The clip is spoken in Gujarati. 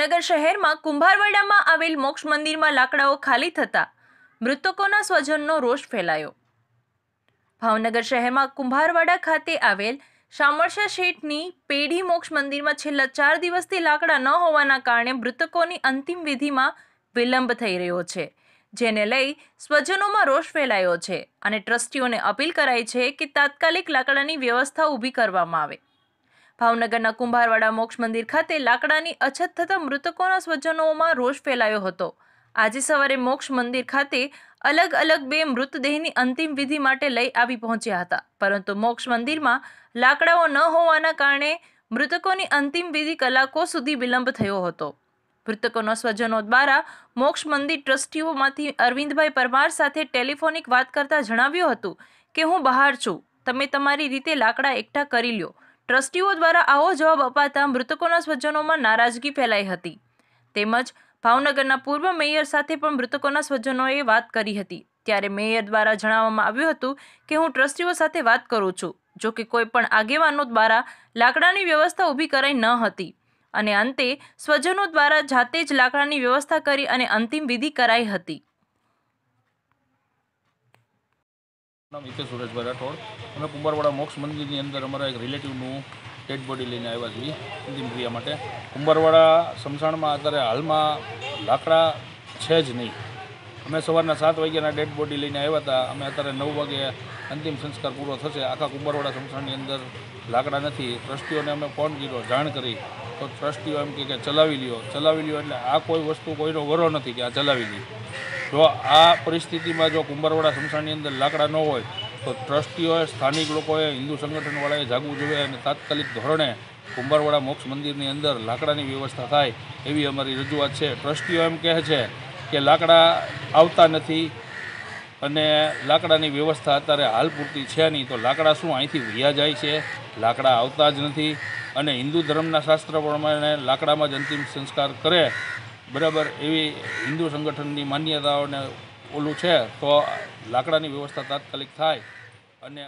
ભાવનગર શહેરમાં કુંભારવાડામાં આવેલ મોક્ષ મંદિરમાં લાકડાઓ ખાલી થતા મૃતકોના સ્વજનનો રોષ ફેલાયો ભાવનગર શહેરમાં કુંભારવાડા ખાતે આવેલ શામળશા શેઠની પેઢી મોક્ષ મંદિરમાં છેલ્લા ચાર દિવસથી લાકડા ન હોવાના કારણે મૃતકોની અંતિમ વિધિમાં વિલંબ થઈ રહ્યો છે જેને લઈ સ્વજનોમાં રોષ ફેલાયો છે અને ટ્રસ્ટીઓને અપીલ કરાઈ છે કે તાત્કાલિક લાકડાની વ્યવસ્થા ઊભી કરવામાં આવે ભાવનગરના કુંભારવાડા મોક્ષ મંદિર ખાતે લાકડાની અછત થતા મૃતકોના સ્વજનોમાં રોષ ફેલાયો હતો આજે સવારે મોક્ષ મંદિર ખાતે અલગ અલગ બે મૃતદેહની અંતિમ વિધિ માટે લઈ આવી પહોંચ્યા હતા પરંતુ મોક્ષ મંદિરમાં લાકડાઓ ન હોવાના કારણે મૃતકોની અંતિમ વિધિ કલાકો સુધી વિલંબ થયો હતો મૃતકોના સ્વજનો દ્વારા મોક્ષ મંદિર ટ્રસ્ટીઓમાંથી અરવિંદભાઈ પરમાર સાથે ટેલિફોનિક વાત કરતા જણાવ્યું હતું કે હું બહાર છું તમે તમારી રીતે લાકડા એકઠા કરી લ્યો ટ્રસ્ટીઓ દ્વારા આવો જવાબ અપાતા મૃતકોના સ્વજનોમાં નારાજગી ફેલાઈ હતી તેમજ ભાવનગરના પૂર્વ મેયર સાથે પણ મૃતકોના સ્વજનોએ વાત કરી હતી ત્યારે મેયર દ્વારા જણાવવામાં આવ્યું હતું કે હું ટ્રસ્ટીઓ સાથે વાત કરું છું જો કે કોઈ પણ આગેવાનો દ્વારા લાકડાની વ્યવસ્થા ઊભી કરાઈ ન હતી અને અંતે સ્વજનો દ્વારા જાતે જ લાકડાની વ્યવસ્થા કરી અને અંતિમ વિધિ કરાઈ હતી નામ હિતેશ સુરેશભાઈ રાઠોડ અમે કુંભારવાડા મોક્ષ મંદિરની અંદર અમારા એક રિલેટિવનું ડેડ બોડી લઈને આવ્યા છીએ અંતિમ ક્રિયા માટે કુંભારવાડા સમસાણમાં અત્યારે હાલમાં લાકડા છે જ નહીં અમે સવારના સાત વાગ્યાના ડેડ બોડી લઈને આવ્યા હતા અમે અત્યારે નવ વાગે અંતિમ સંસ્કાર પૂરો થશે આખા કુંભારવાડા સમસાણની અંદર લાકડા નથી ટ્રસ્ટીઓને અમે ફોન કર્યો જાણ કરી તો ટ્રસ્ટીઓ એમ કે ચલાવી લ્યો ચલાવી લ્યો એટલે આ કોઈ વસ્તુ કોઈનો વરો નથી કે આ ચલાવી લ્યો જો આ પરિસ્થિતિમાં જો કુંભારવાડા સ્મશાનની અંદર લાકડા ન હોય તો ટ્રસ્ટીઓએ સ્થાનિક લોકોએ હિન્દુ સંગઠનવાળાએ જાગવું જોઈએ અને તાત્કાલિક ધોરણે કુંભારવાડા મોક્ષ મંદિરની અંદર લાકડાની વ્યવસ્થા થાય એવી અમારી રજૂઆત છે ટ્રસ્ટીઓ એમ કહે છે કે લાકડા આવતા નથી અને લાકડાની વ્યવસ્થા અત્યારે હાલ પૂરતી છે નહીં તો લાકડા શું અહીંથી વૈયા જાય છે લાકડા આવતા જ નથી અને હિન્દુ ધર્મના શાસ્ત્ર પ્રમાણે લાકડામાં જ અંતિમ સંસ્કાર કરે બરાબર એવી હિન્દુ સંગઠનની માન્યતાઓને ઓલું છે તો લાકડાની વ્યવસ્થા તાત્કાલિક થાય અને